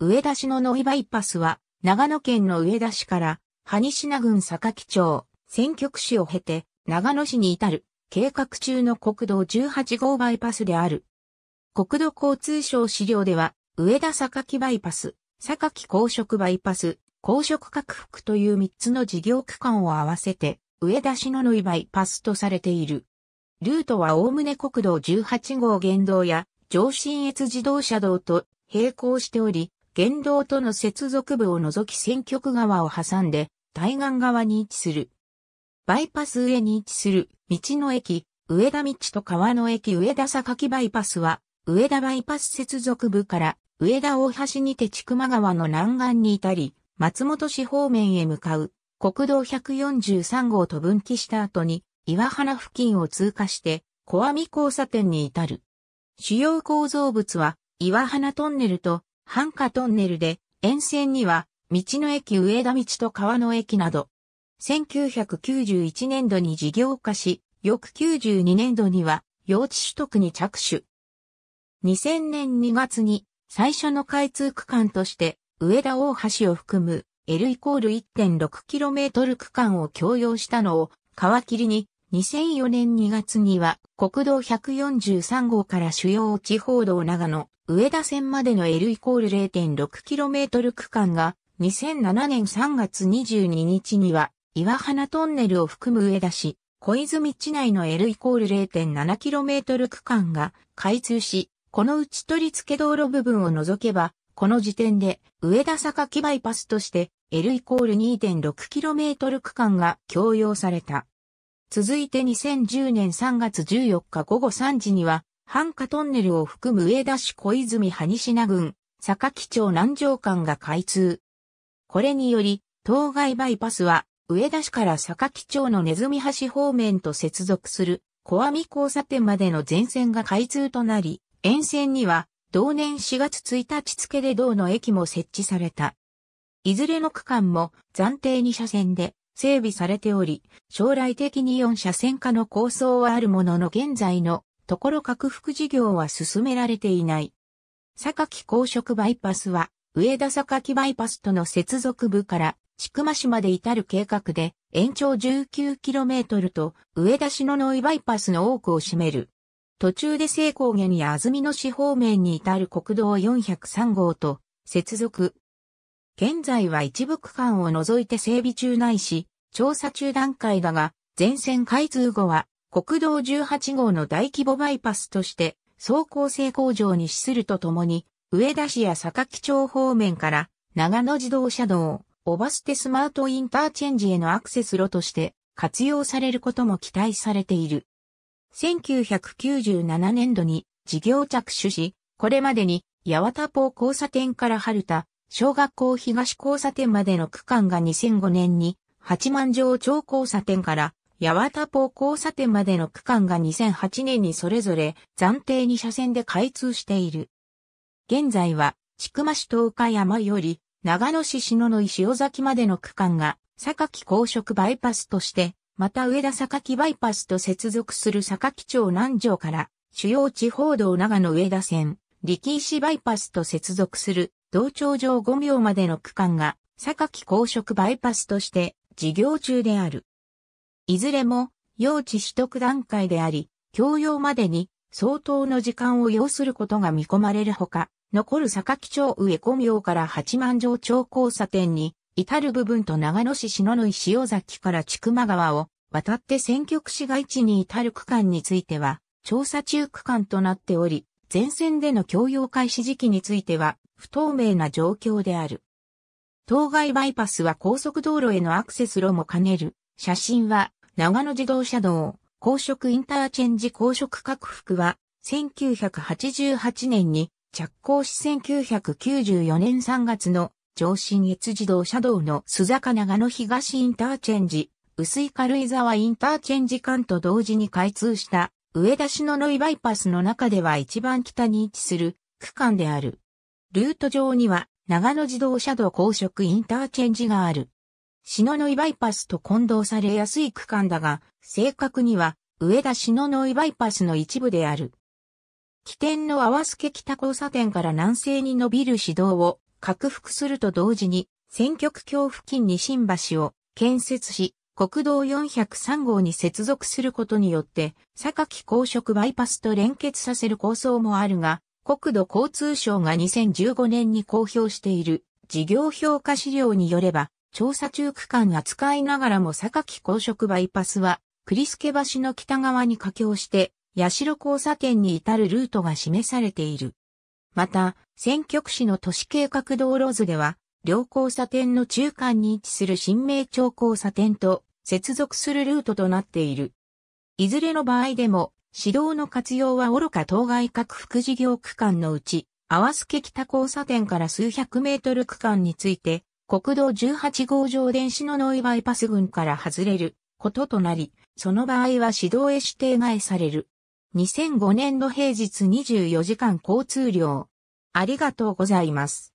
上田市のノイバイパスは、長野県の上田市から、羽品郡坂木町、選挙区市を経て、長野市に至る、計画中の国道18号バイパスである。国土交通省資料では、上田坂木バイパス、坂木公職バイパス、公職拡幅という3つの事業区間を合わせて、上田市のノイバイパスとされている。ルートはおおむね国道18号原道や、上信越自動車道と並行しており、原道との接続部を除き選挙区側を挟んで、対岸側に位置する。バイパス上に位置する、道の駅、上田道と川の駅上田榊バイパスは、上田バイパス接続部から、上田大橋にて千曲川の南岸に至り、松本市方面へ向かう、国道143号と分岐した後に、岩花付近を通過して、小網交差点に至る。主要構造物は、岩花トンネルと繁華トンネルで、沿線には、道の駅上田道と川の駅など、1991年度に事業化し、翌92年度には、用地取得に着手。2000年2月に、最初の開通区間として、上田大橋を含む L イコール 1.6km 区間を共用したのを川切りに2004年2月には国道143号から主要地方道長野、上田線までの L イコール 0.6km 区間が2007年3月22日には岩花トンネルを含む上田市、小泉地内の L イコール 0.7km 区間が開通し、このうち取り付け道路部分を除けば、この時点で上田坂木バイパスとして L イコール 2.6km 区間が供用された。続いて2010年3月14日午後3時には、繁華トンネルを含む上田市小泉萩品郡、坂木町南城間が開通。これにより、当該バイパスは、上田市から坂木町のネズミ橋方面と接続する、小網交差点までの全線が開通となり、沿線には、同年4月1日付で道の駅も設置された。いずれの区間も暫定2車線で、整備されており、将来的に4車線化の構想はあるものの現在のところ拡幅事業は進められていない。榊公職バイパスは、上田榊バイパスとの接続部から、千曲市まで至る計画で、延長 19km と、上田市のノイバイパスの多くを占める。途中で西高原や安曇野市方面に至る国道403号と、接続、現在は一部区間を除いて整備中ないし、調査中段階だが、全線開通後は、国道18号の大規模バイパスとして、走行性工場に資するとともに、上田市や坂木町方面から、長野自動車道、オバステスマートインターチェンジへのアクセス路として活用されることも期待されている。1997年度に事業着手し、これまでに八幡ー交差点から春田、小学校東交差点までの区間が2005年に、八幡城町交差点から八幡港交差点までの区間が2008年にそれぞれ暫定2車線で開通している。現在は、千曲市東海山より、長野市篠の石尾崎までの区間が、榊公職バイパスとして、また上田榊バイパスと接続する榊町南城から、主要地方道長野上田線、力石バイパスと接続する同庁上5秒までの区間が、榊公職バイパスとして、事業中である。いずれも、用地取得段階であり、供用までに相当の時間を要することが見込まれるほか、残る榊町上5秒から八幡城町交差点に、至る部分と長野市篠野井塩崎から千曲川を渡って選挙区市街地に至る区間については、調査中区間となっており、前線での供用開始時期については、不透明な状況である。当該バイパスは高速道路へのアクセス路も兼ねる。写真は、長野自動車道、高速インターチェンジ高速拡幅は、1988年に着工し1994年3月の上信越自動車道の須坂長野東インターチェンジ、薄い軽井沢インターチェンジ間と同時に開通した、上田市のノイバイパスの中では一番北に位置する区間である。ルート上には、長野自動車道高速インターチェンジがある。篠ノ井バイパスと混同されやすい区間だが、正確には、上田篠ノ井バイパスの一部である。起点の合わすけ北交差点から南西に伸びる市道を拡幅すると同時に、選挙区境付近に新橋を建設し、国道403号に接続することによって、坂木公職バイパスと連結させる構想もあるが、国土交通省が2015年に公表している事業評価資料によれば、調査中区間扱いながらも榊公職バイパスは、栗ケ橋の北側に架橋して、八代交差点に至るルートが示されている。また、選挙区市の都市計画道路図では、両交差点の中間に位置する新名町交差点と接続するルートとなっている。いずれの場合でも、指導の活用は愚か当該各副事業区間のうち、合わすけ北交差点から数百メートル区間について、国道18号上電子のノイバイパス群から外れることとなり、その場合は指導へ指定外される。2005年度平日24時間交通量。ありがとうございます。